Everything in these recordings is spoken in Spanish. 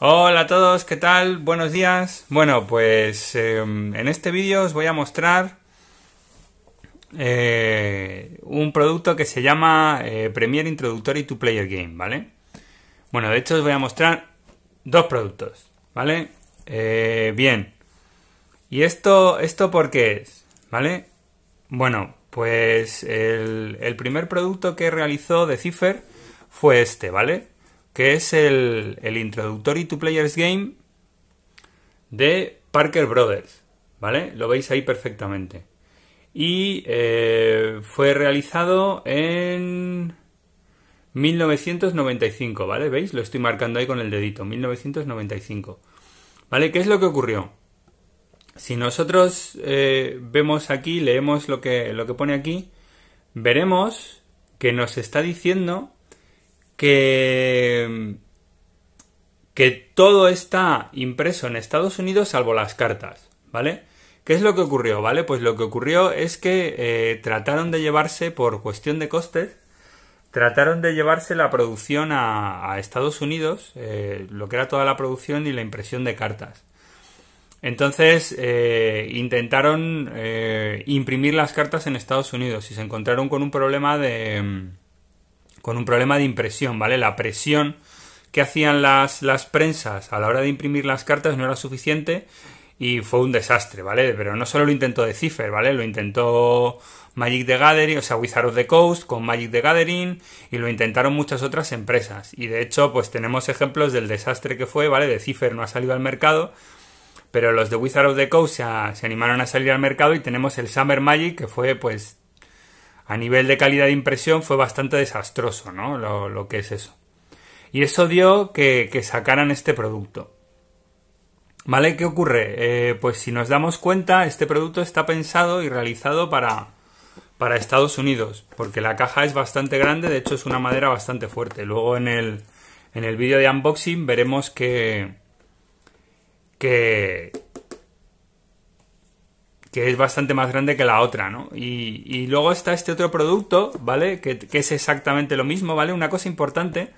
Hola a todos, ¿qué tal? Buenos días. Bueno, pues em, en este vídeo os voy a mostrar eh, un producto que se llama eh, Premiere Introductory to Player Game, ¿vale? Bueno, de hecho os voy a mostrar dos productos, ¿vale? Eh, bien. ¿Y esto, esto por qué es? ¿Vale? Bueno, pues el, el primer producto que realizó de Cipher fue este, ¿vale? que es el, Introductory to Players Game de Parker Brothers, ¿vale? Lo veis ahí perfectamente. Y eh, fue realizado en 1995, ¿vale? ¿Veis? Lo estoy marcando ahí con el dedito, 1995. ¿Vale? ¿Qué es lo que ocurrió? Si nosotros eh, vemos aquí, leemos lo que, lo que pone aquí, veremos que nos está diciendo que que todo está impreso en Estados Unidos salvo las cartas, ¿vale? ¿Qué es lo que ocurrió, vale? Pues lo que ocurrió es que eh, trataron de llevarse, por cuestión de costes, trataron de llevarse la producción a, Estados Unidos, eh, lo que era toda la producción y la impresión de cartas. Entonces eh, intentaron imprimir las cartas en Estados Unidos y se encontraron con un problema de mm, con un problema de impresión, ¿vale? La presión que hacían las, las prensas a la hora de imprimir las cartas no era suficiente y fue un desastre, ¿vale? Pero no solo lo intentó de Cipher, ¿vale? Lo intentó Magic the Gathering, o sea, Wizard of the Coast con Magic the Gathering y lo intentaron muchas otras empresas. Y de hecho, pues tenemos ejemplos del desastre que fue, ¿vale? De Cipher no ha salido al mercado, pero los de Wizard of the Coast se animaron a salir al mercado y tenemos el Summer Magic que fue pues a nivel de calidad de impresión fue bastante desastroso, ¿no? Lo, que es eso. Y eso dio que, sacaran este producto. ¿Vale? ¿Qué ocurre? Eh, pues si nos damos cuenta, este producto está pensado y realizado para, para Estados Unidos, porque la caja es bastante grande, de hecho es una madera bastante fuerte. Luego en el, en el vídeo de unboxing veremos que, que, que es bastante más grande que la otra, ¿no? Y, luego está este otro producto, ¿vale? Que, es exactamente lo mismo, ¿vale? Una cosa importante,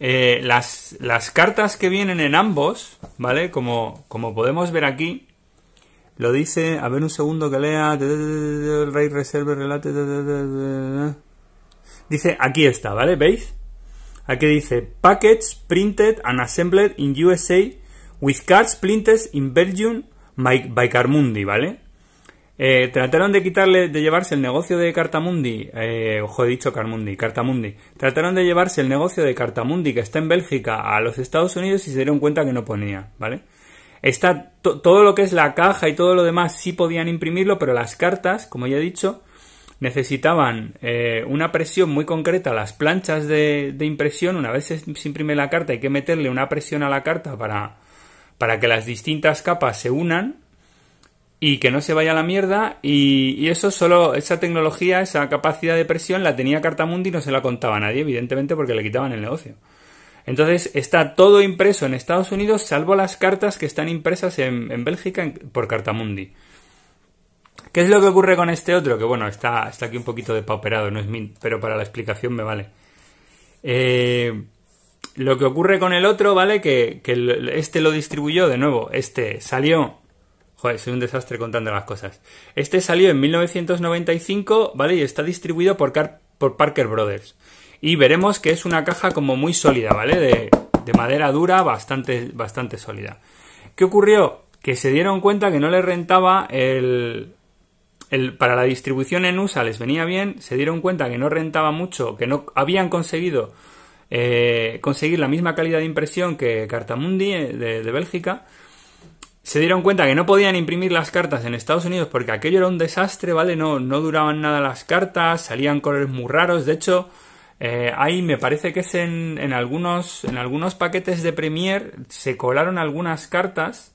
eh, las, las, cartas que vienen en ambos, ¿vale? Como, como podemos ver aquí, lo dice, a ver un segundo que lea, el rey reserve relate, dice, aquí está, ¿vale? ¿Veis? Aquí dice, packets printed and assembled in USA with cards printed in Belgium by Carmundi, ¿vale? Eh, trataron de quitarle, de llevarse el negocio de Cartamundi, eh, ojo he dicho Carmundi, Cartamundi, trataron de llevarse el negocio de Cartamundi que está en Bélgica a los Estados Unidos y se dieron cuenta que no ponía, ¿vale? Está todo lo que es la caja y todo lo demás sí podían imprimirlo, pero las cartas, como ya he dicho, necesitaban eh, una presión muy concreta, las planchas de, impresión, una vez se, imprime la carta hay que meterle una presión a la carta para, para que las distintas capas se unan y que no se vaya a la mierda y, eso solo, esa tecnología, esa capacidad de presión la tenía Cartamundi y no se la contaba a nadie, evidentemente porque le quitaban el negocio. Entonces está todo impreso en Estados Unidos, salvo las cartas que están impresas en, Bélgica por Cartamundi. ¿Qué es lo que ocurre con este otro? Que bueno, está, está aquí un poquito depauperado, no es mint, pero para la explicación me vale. Eh, lo que ocurre con el otro, ¿vale? Que, que este lo distribuyó de nuevo, este salió Joder, soy un desastre contando las cosas. Este salió en 1995, ¿vale? Y está distribuido por, Parker Brothers. Y veremos que es una caja como muy sólida, ¿vale? De, madera dura, bastante, bastante sólida. ¿Qué ocurrió? Que se dieron cuenta que no les rentaba el, para la distribución en USA les venía bien, se dieron cuenta que no rentaba mucho, que no habían conseguido eh, conseguir la misma calidad de impresión que Cartamundi eh, de Bélgica, se dieron cuenta que no podían imprimir las cartas en Estados Unidos porque aquello era un desastre, ¿vale? No, no duraban nada las cartas, salían colores muy raros. De hecho, eh, ahí me parece que es en, algunos, en algunos paquetes de Premiere se colaron algunas cartas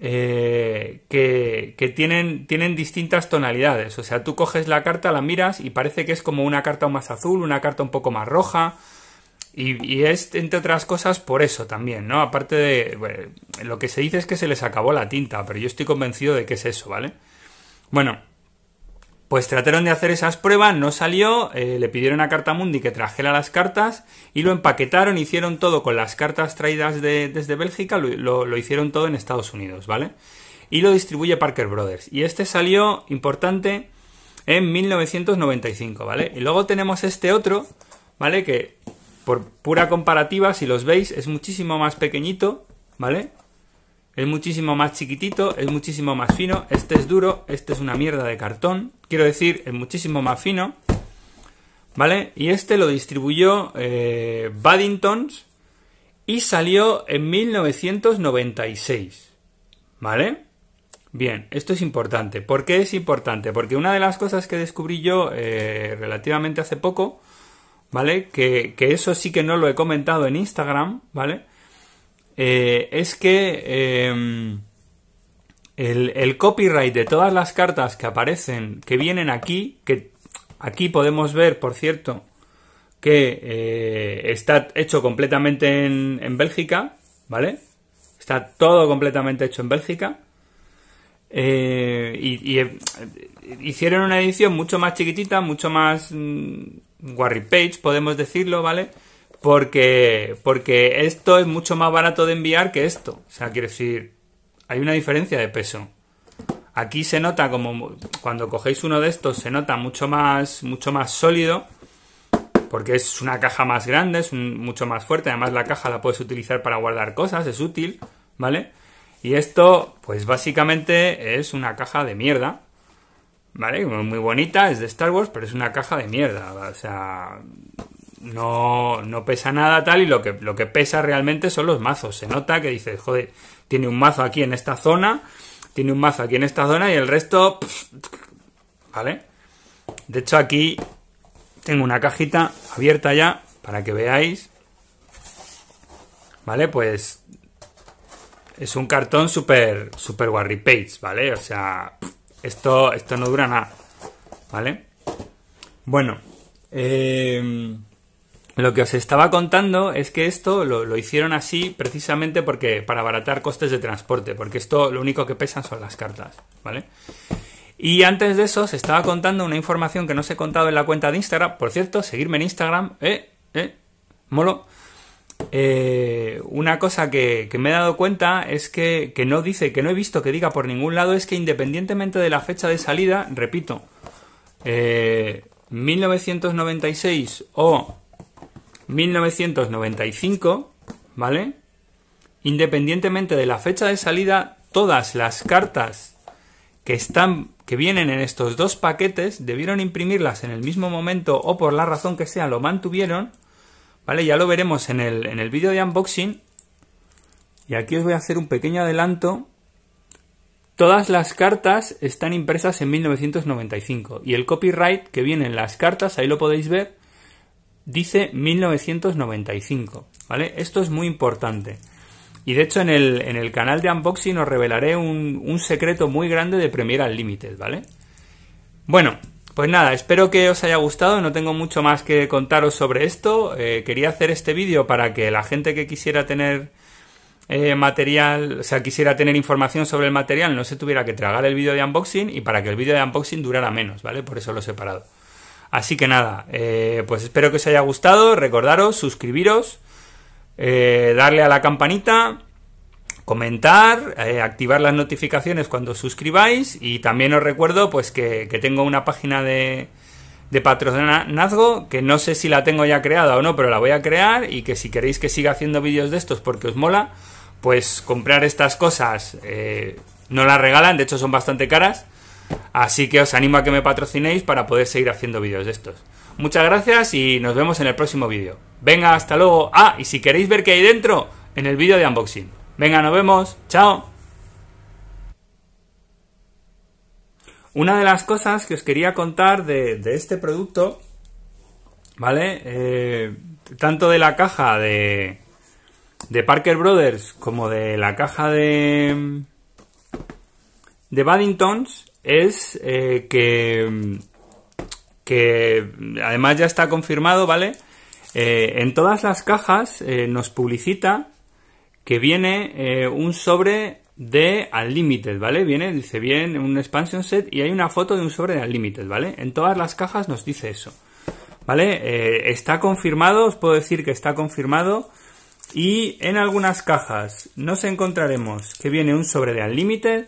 eh, que, tienen, tienen distintas tonalidades. O sea, tú coges la carta, la miras y parece que es como una carta más azul, una carta un poco más roja. Y, es, entre otras cosas, por eso también, ¿no? Aparte de. lo que se dice es que se les acabó la tinta, pero yo estoy convencido de que es eso, ¿vale? Bueno, pues trataron de hacer esas pruebas, no salió, eh, le pidieron a Cartamundi que trajera las cartas y lo empaquetaron, hicieron todo con las cartas traídas desde Bélgica, lo, hicieron todo en Estados Unidos, ¿vale? Y lo distribuye Parker Brothers. Y este salió, importante, en 1995, ¿vale? Y luego tenemos este otro, ¿vale? Que por pura comparativa, si los veis, es muchísimo más pequeñito, ¿vale? Es muchísimo más chiquitito, es muchísimo más fino. Este es duro, este es una mierda de cartón. Quiero decir, es muchísimo más fino. ¿Vale? Y este lo distribuyó eh, y salió en 1996. ¿Vale? Bien, esto es importante. ¿Por qué es importante? Porque una de las cosas que descubrí yo eh, relativamente hace poco ¿vale? Que, eso sí que no lo he comentado en Instagram, ¿vale? Eh, es que em, el, copyright de todas las cartas que aparecen, que vienen aquí, que aquí podemos ver, por cierto, que eh, está hecho completamente en, Bélgica, ¿vale? Está todo completamente hecho en Bélgica. Eh, y, hicieron una edición mucho más chiquitita, mucho más... Mm, Warry Page, podemos decirlo, ¿vale? Porque, porque esto es mucho más barato de enviar que esto. O sea, quiere decir, hay una diferencia de peso. Aquí se nota como cuando cogéis uno de estos se nota mucho más mucho más sólido porque es una caja más grande, es mucho más fuerte, además la caja la puedes utilizar para guardar cosas, es útil, ¿vale? Y esto pues básicamente es una caja de mierda ¿vale? Muy bonita, es de Star Wars, pero es una caja de mierda, o sea, no, pesa nada tal y lo que, lo que pesa realmente son los mazos. Se nota que dice, joder, tiene un mazo aquí en esta zona, tiene un mazo aquí en esta zona y el resto, ¿vale? De hecho aquí tengo una cajita abierta ya para que veáis, ¿vale? Pues es un cartón súper super warry ¿vale? O sea, esto, esto no dura nada, ¿vale? Bueno, em, lo que os estaba contando es que esto lo, hicieron así precisamente porque para abaratar costes de transporte, porque esto lo único que pesan son las cartas, ¿vale? Y antes de eso os estaba contando una información que no os he contado en la cuenta de Instagram. Por cierto, seguirme en Instagram, eh, eh, molo. Eh, una cosa que, me he dado cuenta es que, no dice, que no he visto que diga por ningún lado, es que independientemente de la fecha de salida, repito, 1996 eh, o 1995, ¿vale? Independientemente de la fecha de salida, todas las cartas que están que vienen en estos dos paquetes debieron imprimirlas en el mismo momento o por la razón que sea lo mantuvieron ¿Vale? Ya lo veremos en el, vídeo de unboxing. Y aquí os voy a hacer un pequeño adelanto. Todas las cartas están impresas en 1995 y el copyright que viene en las cartas, ahí lo podéis ver, dice 1995, ¿vale? Esto es muy importante. Y de hecho en el, canal de unboxing os revelaré un, secreto muy grande de Premier Unlimited, ¿vale? Bueno, pues nada, espero que os haya gustado, no tengo mucho más que contaros sobre esto. Eh, quería hacer este vídeo para que la gente que quisiera tener eh, material, o sea, quisiera tener información sobre el material, no se tuviera que tragar el vídeo de unboxing y para que el vídeo de unboxing durara menos, ¿vale? Por eso lo he separado. Así que nada, eh, pues espero que os haya gustado, recordaros, suscribiros, darle a la campanita comentar, eh, activar las notificaciones cuando os suscribáis y también os recuerdo pues que, tengo una página de, de patrocinazgo que no sé si la tengo ya creada o no, pero la voy a crear y que si queréis que siga haciendo vídeos de estos porque os mola, pues comprar estas cosas eh, no las regalan, de hecho son bastante caras, así que os animo a que me patrocinéis para poder seguir haciendo vídeos de estos. Muchas gracias y nos vemos en el próximo vídeo. Venga, hasta luego. Ah, y si queréis ver qué hay dentro, en el vídeo de unboxing. Venga, nos vemos. Chao. Una de las cosas que os quería contar de, este producto, ¿vale? Eh, tanto de la caja de, Parker Brothers como de la caja de, de Baddingtons es eh, que, que además ya está confirmado, ¿vale? Eh, en todas las cajas nos publicita que viene eh, un sobre de Unlimited, ¿vale? Viene, dice bien, un expansion set y hay una foto de un sobre de Unlimited, ¿vale? En todas las cajas nos dice eso, ¿vale? Eh, está confirmado, os puedo decir que está confirmado y en algunas cajas nos encontraremos que viene un sobre de Unlimited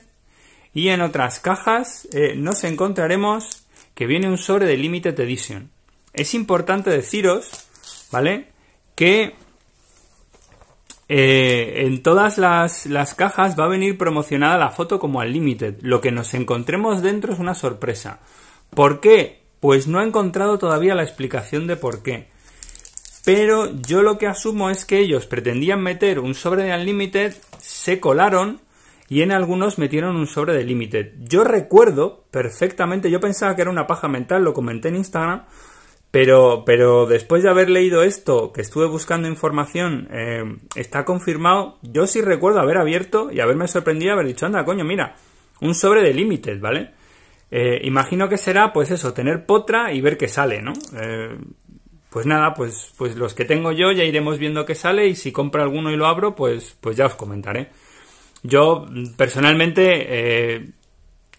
y en otras cajas eh, nos encontraremos que viene un sobre de Limited Edition. Es importante deciros, ¿vale? Que eh, en todas las, las, cajas va a venir promocionada la foto como Unlimited. Lo que nos encontremos dentro es una sorpresa. ¿Por qué? Pues no he encontrado todavía la explicación de por qué. Pero yo lo que asumo es que ellos pretendían meter un sobre de Unlimited, se colaron y en algunos metieron un sobre de Limited. Yo recuerdo perfectamente, yo pensaba que era una paja mental, lo comenté en Instagram, pero, pero después de haber leído esto, que estuve buscando información, eh, está confirmado. Yo sí recuerdo haber abierto y haberme sorprendido, haber dicho, anda, coño, mira, un sobre de límites, ¿vale? Eh, imagino que será, pues eso, tener potra y ver qué sale, ¿no? Eh, pues nada, pues, pues los que tengo yo ya iremos viendo qué sale y si compro alguno y lo abro, pues, pues ya os comentaré. Yo mm, personalmente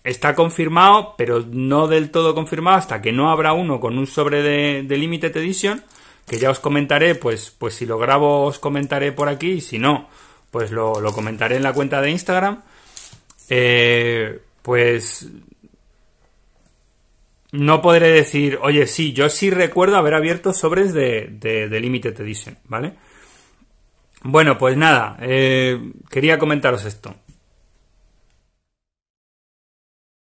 está confirmado, pero no del todo confirmado hasta que no habrá uno con un sobre de, de Limited Edition, que ya os comentaré, pues, pues si lo grabo os comentaré por aquí, y si no, pues lo, comentaré en la cuenta de Instagram. Eh, pues no podré decir, oye, sí, yo sí recuerdo haber abierto sobres de, Limited Edition, ¿vale? Bueno, pues nada, eh, quería comentaros esto.